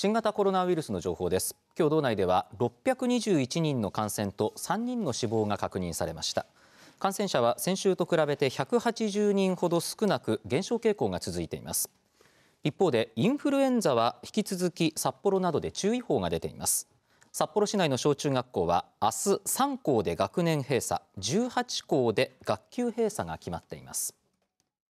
新型コロナウイルスの情報です。今日道内では621人の感染と3人の死亡が確認されました。感染者は先週と比べて180人ほど少なく減少傾向が続いています。一方でインフルエンザは引き続き札幌などで注意報が出ています。札幌市内の小中学校は明日3校で学年閉鎖、18校で学級閉鎖が決まっています。